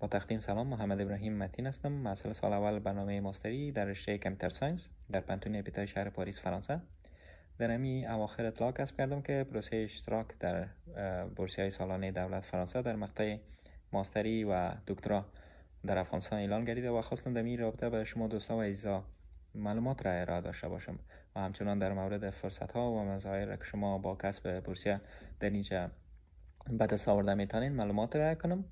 با تقدیم سلام محمد ابراهیم متین هستم مسئله سال اول برنامه ماستری در رشته کمپیوتر ساینس در پنتون اپیتای شهر پاریس فرانسه در امی اواخر اطلاع کسب کردم که پروسه اشتراک در بورسی های سالانه دولت فرانسه در مقطع ماستری و دکترا در افغانستان اعلان گردیده و خواستم در این رابطه به شما دوستان و عزیزا معلومات را ارائه داشته باشم و همچنان در مورد فرصت ها و مزایر که شما با کسب بورسیه در اینجا به دست آورده معلومات را کنم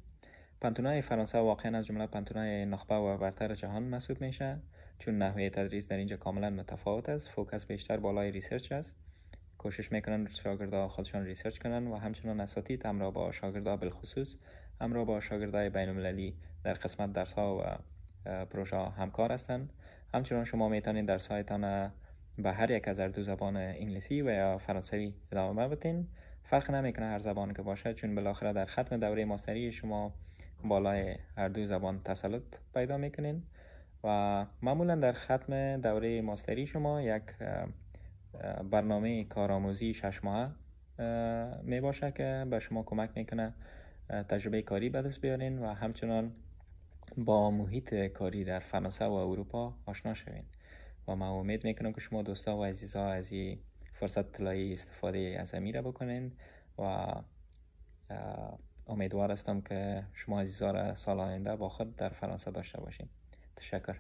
پانتونای فرانسه واقعا از جمله پانتونای نخبه و برتر جهان محسوب میشه چون نحوه تدریس در اینجا کاملا متفاوت است فوکس بیشتر بالای ریسرچ است کوشش میکنن شاگردها خودشان ریسرچ کنن و همچنان اساتید همراه با شاگردها بالخصوص همراه با شاگردای بین المللی در قسمت درس ها و پروژه همکار هستند همچنان شما میتونید درس هایتان به هر یک از دو زبان انگلیسی و یا فرانسوی ادامه بدین فرق نمیکنه هر زبان که باشه چون بالاخره در ختم دوره ماستری شما بالای هر دو زبان تسلط پیدا میکنین و معمولا در ختم دوره ماستری شما یک برنامه کارآموزی شش ماه می باشه که به شما کمک میکنه تجربه کاری به دست بیارین و همچنان با محیط کاری در فرانسه و اروپا آشنا شوین و ما امید میکنم که شما دوستا و عزیزا از این فرصت طلایی استفاده از امیره بکنین و امیدوار هستم که شما عزیزا را سال آینده با خود در فرانسه داشته باشیم تشکر